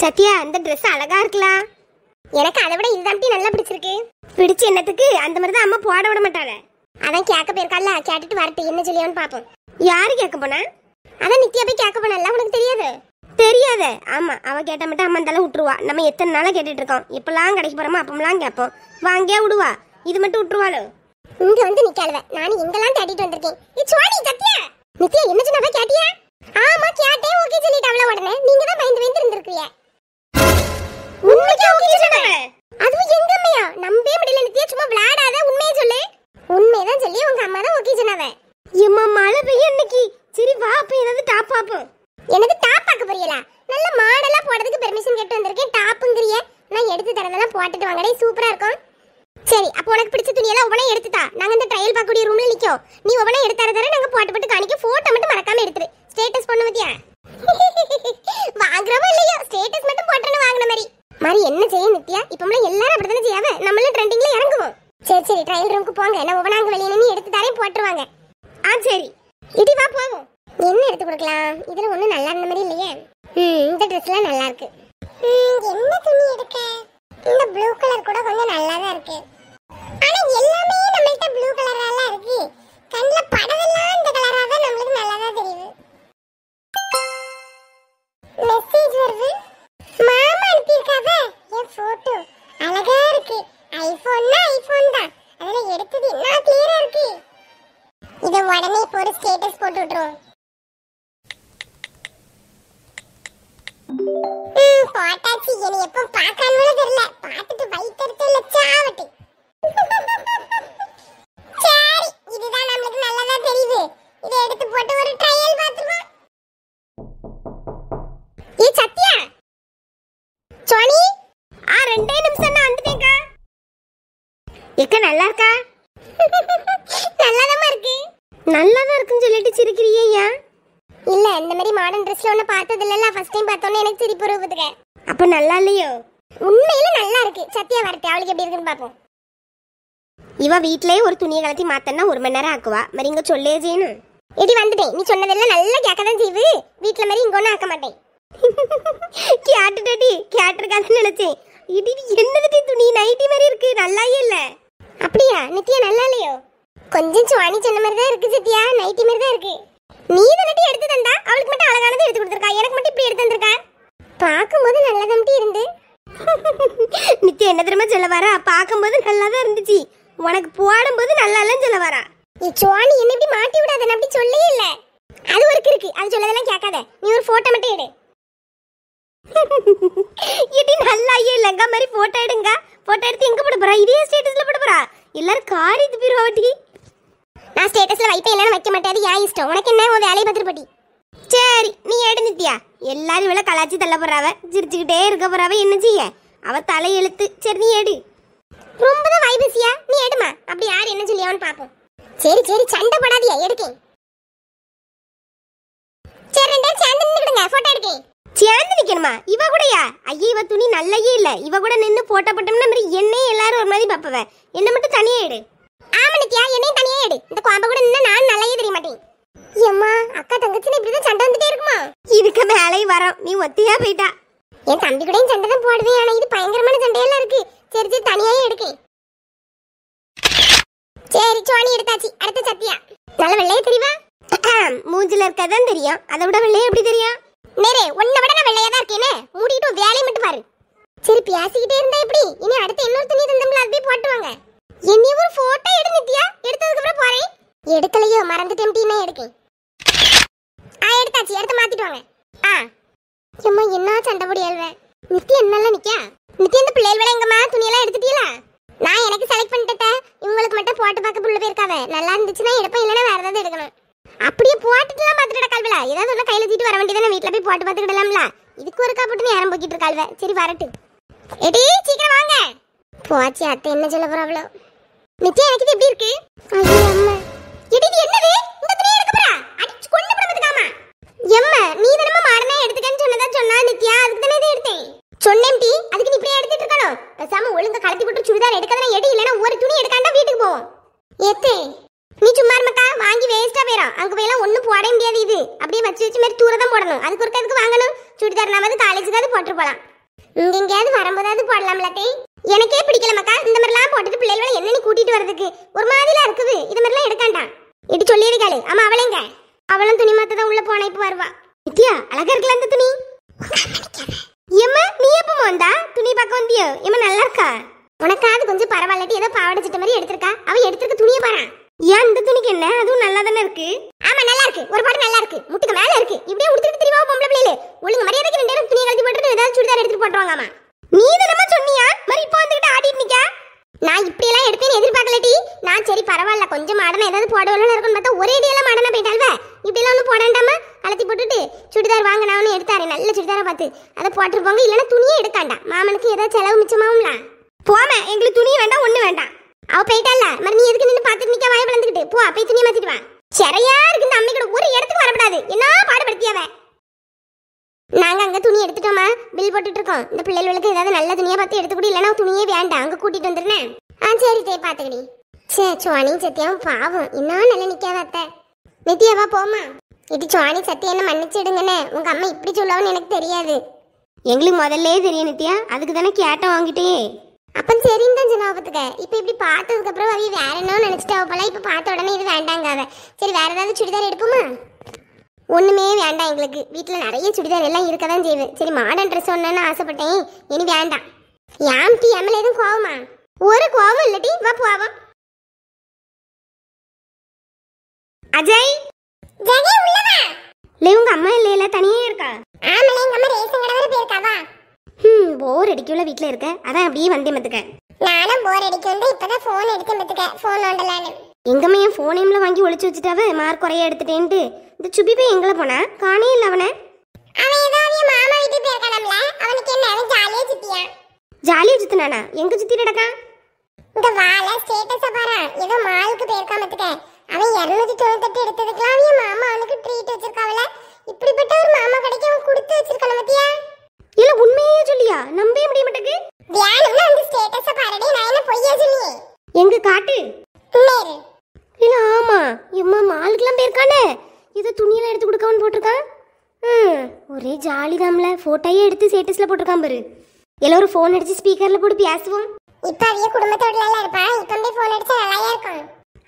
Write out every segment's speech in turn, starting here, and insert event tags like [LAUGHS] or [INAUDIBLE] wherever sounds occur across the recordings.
சத்யா அந்த ட்ரெஸ் அழகா இருக்கலாம் எனக்கு அதை விட இதுதான் நல்லா பிடிச்சிருக்கு பிடிச்சு என்னத்துக்கு அந்த மாதிரி தான் அம்மா போட விட மாட்டாங்க அதான் கேட்க போயிருக்கால கேட்டுட்டு வரட்டு என்ன சொல்லியான்னு பார்ப்போம் யாரு கேட்க போனா அதான் நித்யா போய் கேட்க போனால உனக்கு தெரியாது தெரியாது ஆமா அவ கேட்ட மட்டும் அம்மா இருந்தாலும் விட்டுருவா நம்ம எத்தனை நாளா கேட்டுட்டு இருக்கோம் இப்பெல்லாம் கிடைக்க போறோமோ அப்பெல்லாம் கேட்போம் வாங்கே விடுவா இது மட்டும் விட்டுருவாளோ இங்க வந்து நிக்காளுவ நானு எங்கெல்லாம் தேடிட்டு வந்திருக்கேன் இது சோனி சத்யா நித்யா என்ன சொன்னவ கேட்டியா ஆமா கேட்டேன் ஓகே சொல்லிட்டு அவ்வளவு உடனே நீங்க தான் பயந்து பயந்து இருந்திருக்கீங்க உண்மைக்கே ஓகே சொன்னாங்க அதுவும் எங்க அம்மையா முடியல நித்யா சும்மா உண்மையை சொல்லு உண்மையதான் சொல்லி உங்க அம்மா தான் ஓகே சொன்னாவ எம்மா மழை பெய்ய இன்னைக்கு சரி வா ஏதாவது டாப் எனக்கு டாப் புரியல நல்ல மாடலா போடுறதுக்கு பெர்மிஷன் கேட்டு வந்திருக்கேன் டாப்புங்கிறிய நான் எடுத்து தரதெல்லாம் போட்டுட்டு வாங்கடே சூப்பரா இருக்கும் சரி அப்போ உனக்கு பிடிச்ச துணியெல்லாம் ஒவ்வொன்றா எடுத்துதா நாங்கள் இந்த ட்ரையல் பார்க்கக்கூடிய ரூமில் நிற்கும் நீ ஒவ்வொன்றா எடுத்தார தர நாங்கள் போட்டு போட்டு காணிக்க ஃபோட்டோ மட்டும் மறக்காம எடுத்துரு ஸ்டேட்டஸ் பண்ண பத்தியா [LAUGHS] வாங்குறவோ இல்லையோ ஸ்டேட்டஸ் மட்டும் போட்டுறணும் வாங்கின மாதிரி மாதிரி என்ன செய்ய நித்யா இப்போம்ல எல்லாரும் அப்படி செய்யாம நம்மளும் ட்ரெண்டிங்ல இறங்குவோம் சரி சரி ட்ரையல் ரூமுக்கு போங்க என்ன ஒவ்வொன்றாங்க வெளியே நின்று எடுத்து தாரே போட்டுருவாங்க ஆ சரி இடி வா போவோம் என்ன எடுத்து கொடுக்கலாம் இதில் ஒன்றும் நல்லா இருந்த மாதிரி இல்லையே ம் இந்த ட்ரெஸ்லாம் நல்லா இருக்கு என்ன துணி எடுக்க இந்த ப்ளூ கலர் கூட கொஞ்சம் நல்லா தான் இருக்கு ஆனா எல்லாமே நம்மள்ட்ட ப்ளூ கலரால இருக்கு கண்ணில் படவெல்லாம் இந்த கலராக மெசேஜ் வருது மாமா அனுப்பியிருக்காவ என் போட்டோ அழகா இருக்கு ஐபோன்னா ஐபோன் தான் அதுல எடுத்தது என்ன கிளியரா இருக்கு இத உடனே போட்டு ஸ்டேட்டஸ் போட்டு விட்டுருவோம் எக்க நல்லா இருக்கா நல்லாதான் இருக்கு நல்லாதான் இருக்குன்னு சொல்லிட்டு சிரிக்கிறியே ஏன் இல்ல இந்த மாதிரி மாடர்ன் ட்ரெஸ்ல ஒண்ணு பார்த்தது இல்லல ஃபர்ஸ்ட் டைம் பார்த்தோன்னே எனக்கு சிரிப்பு வருவதுக்கு அப்ப நல்லா இல்லையோ உண்மையில நல்லா இருக்கு சத்தியா வரட்டு அவளுக்கு எப்படி இருக்குன்னு பாப்போம் இவ வீட்லயே ஒரு துணியை கலத்தி மாத்தனா ஒரு மணி நேரம் ஆக்குவா மாதிரி இங்க சொல்லே செய்யணும் எடி வந்துட்டேன் நீ சொன்னதெல்லாம் நல்லா கேட்க தான் செய்வு வீட்டுல மாதிரி இங்க ஒன்னும் ஆக்க மாட்டேன் கேட்டுட்டடி கேட்டிருக்காதுன்னு நினைச்சேன் இடி என்னது துணி நைட்டி மாதிரி இருக்கு நல்லாயே இல்லை அப்படியா நித்யா நல்லா இல்லையோ கொஞ்சம் சுவாணி சொன்ன மாதிரி தான் இருக்கு சித்தியா நைட்டி மாதிரி தான் இருக்கு நீ தானட்டி எடுத்து தந்தா அவளுக்கு மட்டும் அழகானது எடுத்து கொடுத்துருக்கா எனக்கு மட்டும் இப்படி எடுத்து தந்திருக்கா பார்க்கும்போது நல்லா தான் இருந்து [LAUGHS] நித்யா என்ன தெரியுமா சொல்ல வரா பார்க்கும்போது நல்லா தான் இருந்துச்சு உனக்கு போது நல்லா இல்லைன்னு சொல்ல வரா நீ சுவாணி என்ன இப்படி மாட்டி விடாத அப்படி சொல்லவே இல்லை அது ஒரு இருக்கு அது சொல்லதெல்லாம் கேட்காத நீ ஒரு போட்டோ மட்டும் எடு இடி நல்லா ஐயோ லங்கா மாதிரி போட்டோ எடுங்க போட்டோ எடுத்து எங்கே போட போகிறா இதே ஸ்டேட்டஸில் போட போகிறா எல்லாரும் காரி போயிடுவாட்டி நான் ஸ்டேட்டஸில் வைப்பேன் இல்லைன்னு வைக்க மாட்டேன் ஏன் இஷ்டம் உனக்கு என்ன உன் வேலையை பார்த்துட்டு போட்டி சரி நீ எடுத்துட்டியா எல்லாரும் இவ்வளோ கலாச்சி தள்ள போறாவ சிரிச்சுக்கிட்டே இருக்க போறாவ என்ன செய்ய அவ தலை எழுத்து சரி நீ எடு ரொம்ப தான் வைபசியா நீ எடுமா அப்படி யார் என்ன சொல்லியான்னு பார்ப்போம் சரி சரி சண்டை போடாதியா எடுக்கேன் நிக்கணுமா இவ கூடயா ஐயா இவ துணி நல்லையே இல்ல இவ கூட நின்னு போட்டப்பட்டோம்னா போட்டோம்னா மாதிரி என்னையே எல்லாரும் ஒரு மாதிரி பாப்பவ என்ன மட்டும் தனியா எடு ஆமா நித்யா என்னையும் தனியா எடு இந்த குழம்ப கூட நின்னா நான் நல்லாயே தெரிய மாட்டேன் ஏம்மா அக்கா தங்கச்சின்னு இப்படிதான் சண்டை வந்துட்டே இருக்குமா இதுக்கு மேலேயும் வரோம் நீ ஒத்தியா போயிட்டா என் தம்பி கூடயும் சண்டை தான் போடுவேன் ஆனா இது பயங்கரமான சண்டையெல்லாம் இருக்கு சரி சரி தனியாயே எடுக்கேன் சரி சோனி எடுத்தாச்சு அடுத்த சத்தியா நல்ல வெள்ளையே தெரியவா மூஞ்சில இருக்கதான் தெரியும் அதை விட வெள்ளையே எப்படி தெரியும் நேரே உன்னை விட நான் வெள்ளையா தான் இருக்கேனே மூடிட்டு வேலையை மட்டும் பாரு சரி பேசிக்கிட்டே இருந்தா எப்படி இனி அடுத்து இன்னொரு துணி தந்தம்ல அது போய் போட்டுவாங்க என்னைய ஒரு போட்டோ எடு நித்யா எடுத்ததுக்கு அப்புறம் போறேன் எடுக்கலையோ மறந்துட்டேன்டினே எடுக்கேன் ஆ எடுத்தாச்சு எடுத்து மாத்திட்டு வாங்க ஆ சும்மா என்ன சண்டை போடி ஏழ்வேன் நித்யா என்னெல்லாம் நிக்கா நித்யா இந்த பிள்ளைகள் விட எங்கம்மா துணியெல்லாம் எடுத்துட்டீங்களா நான் எனக்கு செலக்ட் பண்ணிட்டேன் இவங்களுக்கு மட்டும் போட்டு பார்க்க புள்ள போயிருக்காவே நல்லா இருந்துச்சுன்னா எடுப்பேன் இல்லைன்னா வேற ஏதாவது எடுக்கணும் அப்படியே போட்டுட்டுலாம் பார்த்துட்டா கல்வில ஏதாவது ஒன்று கையில் தூக்கிட்டு வர வேண்டியதானே வீட்டில் போய் போட்டு பார்த்துக்கிடலாம்ல இதுக்கு ஒருக்கா போட்டு நேரம் போக்கிட்டு இருக்காள்வ சரி வரட்டு எடி சீக்கிரம் வாங்க போச்சு அத்தை என்ன சொல்ல போறாவளோ நிச்சயம் எனக்கு இது எப்படி இருக்கு ஐயோ அம்மா எடி இது என்னது இந்த துணி எடுக்க போறா அடிச்சு கொண்டு போறதுக்காமா எம்மா நீ தினமும் மாடனே எடுத்துக்கன்னு சொன்னதா சொன்னா நித்யா அதுக்கு தானே இதை எடுத்தேன் சொன்னேன் டி அதுக்கு நீ இப்படியே எடுத்துட்டு இருக்கணும் பேசாம ஒழுங்கா கலட்டி போட்டு சுடிதார் எடுக்காதனா எடி இல்லைன்னா ஒரு துணி எடுக்காண்டா வீட்டுக்கு போவோம் ஏத்தே நீ சும்மா இருக்கா வாங்கி வேஸ்டா போயிடும் அங்க போய் எல்லாம் போட முடியாது இது அப்படியே வச்சு வச்சு மாதிரி தூர தான் போடணும் அதுக்கு ஒருக்க அதுக்கு வாங்கணும் சுடிதார் நாம காலேஜுக்காவது போட்டு போலாம் இங்க எங்கேயாவது வரும்போதாவது போடலாம்ல டேய் எனக்கே பிடிக்கல மக்கா இந்த மாதிரிலாம் போட்டுட்டு பிள்ளைகளை என்னன்னு கூட்டிட்டு வரதுக்கு ஒரு மாதிரிலாம் இருக்குது இது மாதிரிலாம் எடுக்காண்டாம் இது சொல்லியிருக்காளு ஆமா அவளேங்க அவளும் துணி மாத்த தான் உள்ள போன இப்ப வருவா நித்யா அழகா இருக்கல அந்த துணி தானே பார்த்து அதை போட்டு போங்க இல்லைனா துணியே எடுக்காண்டா மாமனுக்கு ஏதாவது செலவு மிச்சமாகும்ல போமே எங்களுக்கு துணி வேண்டாம் ஒன்று வேண்டாம் அவள் போயிட்டால மறு நீ எதுக்கு நின்று பார்த்துட்டு நிற்க வாய் வளர்ந்துக்கிட்டு போ போய் துணியை மாற்றிட்டு வா இருக்கு இந்த அம்மைக்கூட ஒரு இடத்துக்கு வரப்படாது என்ன பாடுபடுத்தியாவே நாங்கள் அங்கே துணி எடுத்துட்டோமா பில் போட்டுட்டு இருக்கோம் இந்த பிள்ளைகளுக்கு ஏதாவது நல்ல துணியை பார்த்து எடுத்துக்கூட இல்லைன்னா துணியே வேண்டாம் அங்கே கூட்டிட்டு வந்துருனேன் ஆ சரி சரி பார்த்துக்கடி சே சுவானியும் சத்தியாவும் பாவம் இன்னும் நல்லா நிற்காத அத்தை நித்தியாவா போமா இது சுவாணி என்ன மன்னிச்சிடுங்கண்ணே உங்க அம்மா இப்படி சொல்லவும் எனக்கு தெரியாது எங்களுக்கு முதல்ல தெரியும் நித்யா அதுக்கு தானே கேட்டோம் வாங்கிட்டே அப்போ சரின்னு தான் ஜனாபத்துக்கு இப்போ இப்படி பார்த்ததுக்கப்புறம் அவ வேற என்ன நினச்சிட்டா போல இப்போ பார்த்த உடனே இது வேண்டாங்க அவ சரி வேற ஏதாவது சுடிதார் எடுப்போமா ஒன்றுமே வேண்டாம் எங்களுக்கு வீட்டில் நிறைய சுடிதார் எல்லாம் இருக்க தான் செய்வு சரி மாடர்ன் ட்ரெஸ் ஒன்றுன்னு ஆசைப்பட்டேன் இனி வேண்டாம் யாம் டி எம்எல் எதுவும் கோவமா ஒரு கோவம் இல்லட்டி வா போவோம் அஜய் ஜெகே உள்ளவா லே உங்க அம்மா இல்லையில தனியே இருக்கா ஆமா எங்க அம்மா ரேஷன் கடை வரை போயிருக்கா போர் அடிக்குள்ள வீட்ல இருக்க அதான் அப்படியே வந்தே மத்துக்க நானும் போர் அடிக்க இப்பதான் போன் எடுத்து மத்துக்க போன் நோண்டலான்னு எங்கம்மா என் நேம்ல வாங்கி ஒளிச்சு வச்சுட்டாவே மார்க் குறைய எடுத்துட்டேன்ட்டு இந்த சுபி போய் எங்கள போனா காணே இல்லை அவனை அவன் ஏதாவது மாமா வீட்டுக்கு போயிருக்கானாம்ல அவனுக்கு என்ன அவன் ஜாலியா சுத்தியா ஜாலியா சுத்தினானா எங்க சுத்தி நடக்கான் இந்த வாழ ஸ்டேட்டஸ பாரு ஏதோ மாலுக்கு போயிருக்காமத்துக்க அவன் இரநூத்தி தொண்ணூத்தெட்டு எடுத்ததுக்கெல்லாம் அவன் மாமா அவனுக்கு ட்ரீட் வச்சிருக்காவல இப்படிப்பட்ட ஒரு மாமா கிடைக்க அவன் கொடுத்து வச்சிருக்கான பத்தியா இல்ல உண்மையே சொல்லியா நம்பவே முடிய மாட்டேங்குது தியானம்னு அந்த ஸ்டேட்டஸ பாருடி நான் என்ன பொய்யா சொல்லி எங்க காட்டு நேரு இல்ல ஆமா எம்மா மாலுக்குலாம் போயிருக்கானே ஏதோ துணியெல்லாம் எடுத்து கொடுக்கவன் போட்டிருக்கான் ம் ஒரே ஜாலி தாம்ல ஃபோட்டோயே எடுத்து ஸ்டேட்டஸில் போட்டிருக்கான் பாரு எல்லாரும் ஃபோன் அடித்து ஸ்பீக்கரில் போட்டு பேசுவோம் இப்போ அவைய குடும்பத்தோடலாம் இருப்பான் இப்போ போய் ஃபோன் அடிச்சா நல்லாயா இருக்கும்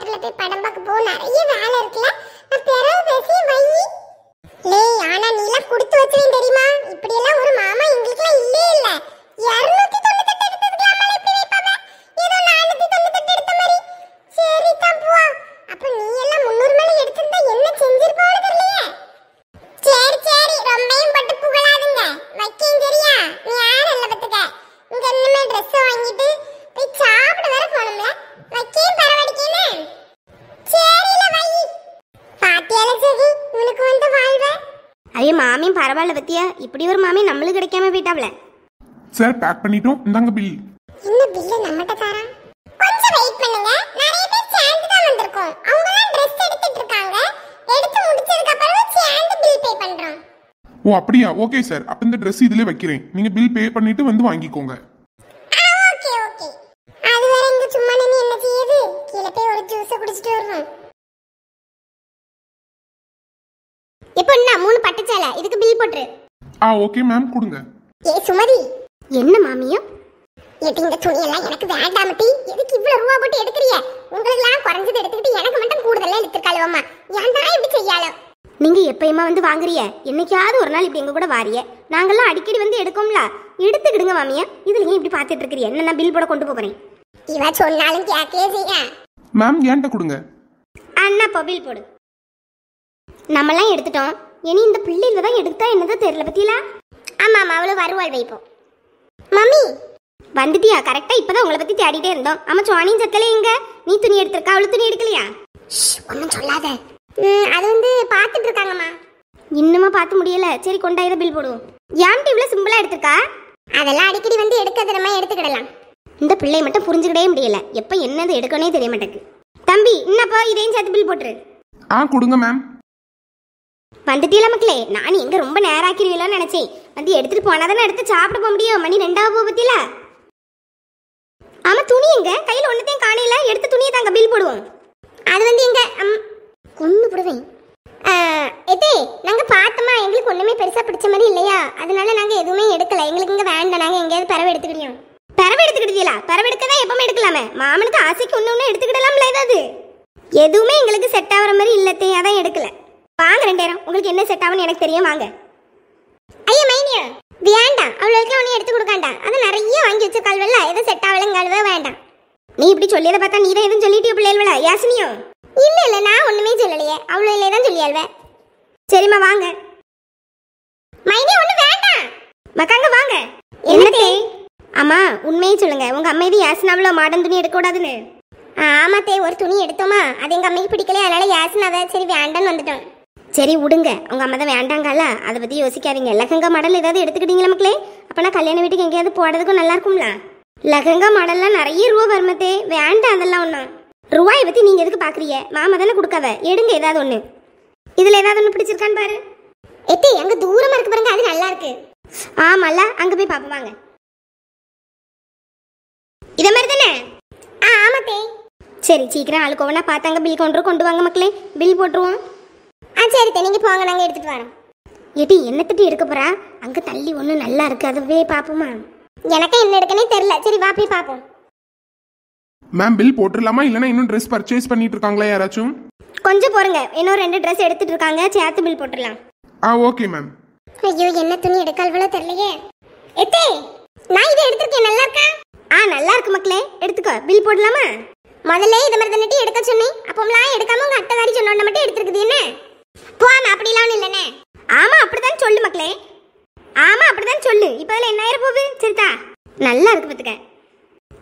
தியேட்டர்ல போய் படம் பார்க்க போ நிறைய வேலை இருக்குல்ல நான் பிறகு பேசி வை லே ஆனா நீ எல்லாம் கொடுத்து வச்சேன் தெரியுமா இப்படி எல்லாம் ஒரு மாமா எங்களுக்குலாம் இல்லே இல்ல இரநூறு பரவாயில்ல பத்தியா இப்படி ஒரு மாமி நம்மளுக்கு கிடைக்காம போயிட்டாவல சார் பேக் பண்ணிட்டோம் இந்தாங்க பில் என்ன பில் நம்மட்ட தாரா கொஞ்சம் வெயிட் பண்ணுங்க நிறைய பேர் சேர்ந்து தான் வந்திருக்கோம் அவங்க எல்லாம் Dress எடுத்துட்டு இருக்காங்க எடுத்து முடிச்சதுக்கு அப்புறம் சேர்ந்து பில் பே பண்றோம் ஓ அப்படியா ஓகே சார் அப்ப இந்த ட்ரெஸ் இதுல வைக்கிறேன் நீங்க பில் பே பண்ணிட்டு வந்து வாங்கிக்கோங்க ஓகே ஓகே அது வரை இங்க சும்மா நின்னு என்ன செய்யுது கீழே போய் ஒரு ஜூஸ் குடிச்சிட்டு வரணும் பண்ணா மூணு பட்டச்சால இதுக்கு பில் போட்டுரு ஆ ஓகே மேம் கொடுங்க ஏ சுமதி என்ன மாமியா இது இந்த எல்லாம் எனக்கு வேண்டாம் டி எதுக்கு இவ்வளவு ரூபா போட்டு எடுக்கிறீங்க உங்களுக்கெல்லாம் குறைஞ்சது எடுத்துக்கிட்டு எனக்கு மட்டும் கூடுதலா ஏன் ஏன்டா இப்படி செய்யாளோ நீங்க எப்பயுமா வந்து வாங்குறிய என்னைக்காவது ஒரு நாள் இப்படி எங்க கூட வாரிய நாங்கெல்லாம் அடிக்கடி வந்து எடுக்கோம்ல எடுத்துக்கிடுங்க மாமியா இதுல ஏன் இப்படி பாத்துட்டு இருக்கிறீ என்ன பில் போட கொண்டு போறேன் இவ சொன்னாலும் கேட்கவே செய்ய மேம் ஏன்ட்ட கொடுங்க அண்ணா பபில் பில் போடு நம்மலாம் எடுத்துட்டோம் இனி இந்த பிள்ளைல தான் எடுத்தா என்னதோ தெரியல பத்தியில ஆமா ஆமா அவளும் வருவாள் வைப்போம் மம்மி வந்துட்டியா கரெக்டா இப்பதான் உங்களை பத்தி தேடிட்டே இருந்தோம் ஆமா சுவானியும் சத்தல எங்க நீ துணி எடுத்திருக்கா அவளு துணி எடுக்கலையா ஒன்றும் சொல்லாத அது வந்து பாத்துட்டு இருக்காங்கம்மா இன்னுமா பார்த்து முடியல சரி கொண்டா இதை பில் போடுவோம் ஏன்ட்டு இவ்வளோ சிம்பிளா எடுத்திருக்கா அதெல்லாம் அடிக்கடி வந்து எடுக்கிறது எடுத்துக்கிடலாம் இந்த பிள்ளை மட்டும் புரிஞ்சுக்கிடவே முடியல எப்போ என்னது எடுக்கணே தெரிய மாட்டேங்குது தம்பி இன்னப்போ இதையும் சேர்த்து பில் போட்டுரு ஆ கொடுங்க மேம் வந்துட்டீல மக்களே நான் எங்க ரொம்ப நேரம் ஆக்கிடுவீங்களோன்னு நினைச்சேன் வந்து எடுத்துட்டு போனா தானே எடுத்து சாப்பிட போக முடியும் மணி ரெண்டாவது போக பத்தியில ஆமா துணி எங்க கையில ஒன்றுத்தையும் காணையில எடுத்து துணியை தாங்க பில் போடுவோம் அது வந்து எங்க கொண்டு போடுவேன் எதே நாங்க பார்த்தோமா எங்களுக்கு ஒண்ணுமே பெருசா பிடிச்ச மாதிரி இல்லையா அதனால நாங்க எதுவுமே எடுக்கல எங்களுக்கு இங்க வேண்டாம் நாங்க எங்கேயாவது பறவை எடுத்துக்கிட்டோம் பறவை எடுத்துக்கிட்டீங்களா பறவை தான் எப்பவுமே எடுக்கலாமே மாமனுக்கு ஆசைக்கு ஒண்ணு ஒண்ணு எடுத்துக்கிடலாம்ல ஏதாவது எதுவுமே எங்களுக்கு செட் ஆகிற மாதிரி இல்லத்தே தான் எடுக்கல வாங்க ரெண்டாயிரம் உங்களுக்கு என்ன செட் ஆகும்னு எனக்கு தெரியும் வாங்க ஐயா மைனியா வேண்டாம் அவளுக்கு அவனையும் எடுத்து கொடுக்காண்டா அது நிறைய வாங்கி வச்சிருக்காள்வல்ல எதுவும் செட் ஆகலங்காலவே வேண்டாம் நீ இப்படி சொல்லியதை பார்த்தா நீ தான் எதுவும் சொல்லிட்டு பிள்ளைகளா யாசினியோ இல்ல இல்லை நான் ஒன்றுமே சொல்லலையே இல்லையே தான் சொல்லியாள்வே சரிம்மா வாங்க மைனியா ஒன்று வேண்டாம் மக்காங்க வாங்க என்னதே அம்மா உண்மையை சொல்லுங்க உங்க அம்மா இது அவ்வளோ மாடன் துணி எடுக்கக்கூடாதுன்னு ஆமாத்தே ஒரு துணி எடுத்தோமா அது எங்கள் அம்மைக்கு பிடிக்கல அதனால யாசினாவே சரி வேண்டான்னு வந்துட்டோம் சரி விடுங்க உங்கள் அம்மா தான் வேண்டாங்கல்ல அதை பற்றி யோசிக்காதீங்க லெஹங்கா மாடல் ஏதாவது எடுத்துக்கிட்டீங்களா மக்களே அப்போனா கல்யாண வீட்டுக்கு எங்கேயாவது போடுறதுக்கும் நல்லா இருக்கும்ல லகங்கா மாடல்லாம் நிறைய ரூபா வருமத்தே வேண்டாம் அதெல்லாம் ஒன்றும் ரூபாயை பற்றி நீங்கள் எதுக்கு பார்க்குறீங்க மாமா தானே கொடுக்காத எடுங்க ஏதாவது ஒன்று இதில் ஏதாவது ஒன்று பிடிச்சிருக்கான்னு பாரு எத்தே அங்கே தூரமாக இருக்கு பாருங்க அது நல்லா இருக்கு ஆமாம்ல அங்கே போய் பார்ப்போம் வாங்க இதை மாதிரி தானே ஆ ஆமாத்தே சரி சீக்கிரம் ஆளுக்கு ஒவ்வொன்றா பார்த்தாங்க பில் கொண்டு கொண்டு வாங்க மக்களே பில் போட்டுருவோம் சரி நீங்கள் போங்க நாங்கள் எடுத்துகிட்டு வரோம் என்ன என்னத்துட்டு இருக்க போகிறா அங்கே தள்ளி ஒன்றும் நல்லா இருக்குது அதுவே பார்ப்போமா எனக்கு என்ன எடுக்கனே தெரில சரி வா போய் பார்ப்போம் மேம் பில் போட்டுடலாமா இல்லைன்னா இன்னும் ட்ரெஸ் பர்ச்சேஸ் பண்ணிட்டு இருக்காங்களா யாராச்சும் கொஞ்சம் போருங்க இன்னும் ரெண்டு ட்ரெஸ் எடுத்துட்டு இருக்காங்க சேர்த்து பில் போட்டுடலாம் ஆ ஓகே மேம் ஐயோ என்ன துணி எடுக்க அவ்வளோ தெரியலையே எத்தே நான் இதை எடுத்துருக்கேன் நல்லா இருக்கா ஆ நல்லா இருக்கு மக்களே எடுத்துக்கோ பில் போடலாமா முதல்ல இது மாதிரி தானே எடுக்க சொன்னேன் அப்போம்லாம் எடுக்காம உங்க அத்தை காரி சொன்னோட மட்டும் எடுத்துருக்குது என்ன போமா அப்படிலாம் ஒன்றும் ஆமா ஆமாம் அப்படிதான் சொல்லு மக்களே ஆமா அப்படிதான் சொல்லு இப்போ அதில் என்ன ஆயிரம் போகுது சரிதா நல்லா இருக்கு பார்த்துக்க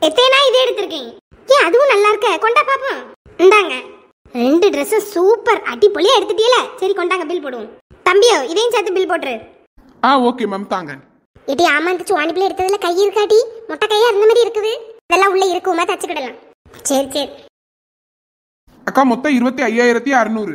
எத்தேனா இதே எடுத்திருக்கேன் ஏன் அதுவும் நல்லா இருக்க கொண்டா பாப்போம் இந்தாங்க ரெண்டு ட்ரெஸ்ஸும் சூப்பர் அடிப்பொலியாக எடுத்துட்டீல சரி கொண்டாங்க பில் போடுவோம் தம்பியோ இதையும் சேர்த்து பில் போட்டுரு ஆ ஓகே மேம் தாங்க இடி ஆமா இந்த சுவாணிப்பில் எடுத்ததுல கை இருக்காடி மொட்டை கையா இருந்த மாதிரி இருக்குது இதெல்லாம் உள்ள இருக்குமா தச்சுக்கிடலாம் சரி சரி அக்கா மொத்தம் இருபத்தி ஐயாயிரத்தி அறுநூறு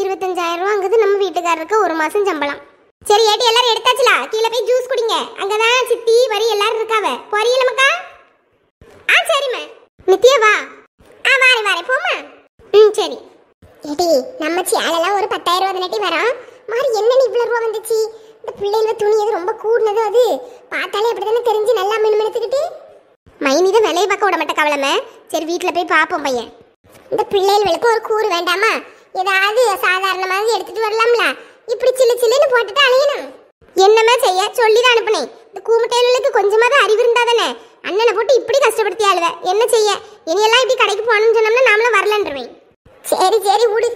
இருபத்தஞ்சாயிரரூவாங்கிறது நம்ம வீட்டுக்காரருக்கு ஒரு மாதம் சம்பளம் சரி ஏட்டி எல்லாரும் எடுத்தாச்சுலா கீழே போய் ஜூஸ் குடிங்க அங்கதான் சித்தி வரி எல்லாரும் இருக்காவ போறீங்களா மக்கா ஆ சரிம்மா நித்யா வா ஆ வா வாரி போமா ம் சரி ஏடி நம்ம சேலெல்லாம் ஒரு பத்தாயிரம் ரூபா தானே வரோம் மாறி என்னன்னு இவ்வளோ ரூபா வந்துச்சு இந்த பிள்ளைங்கள துணி அது ரொம்ப கூடினது அது பார்த்தாலே அப்படி தானே தெரிஞ்சு நல்லா மின்மெடுத்துக்கிட்டு மைனி தான் விலையை பார்க்க விட மாட்டேன் கவலமே சரி வீட்டில் போய் பார்ப்போம் பையன் இந்த பிள்ளைகளுக்கு ஒரு கூறு வேண்டாமா ஏதாவது மாதிரி எடுத்துட்டு வரலாம்ல இப்படி சில்லு சில்லுன்னு போட்டுட்டு அலையணும் என்னமா செய்ய சொல்லி தான் அனுப்புனேன் இந்த கொஞ்சமா தான் அறிவு இருந்தா தானே அண்ணனை போட்டு இப்படி கஷ்டப்படுத்தி ஆளுவ என்ன செய்ய இனியெல்லாம் இப்படி கடைக்கு போகணும்னு சொன்னோம்னா நாமளும் வரலன்றவேன் சரி சரி விடு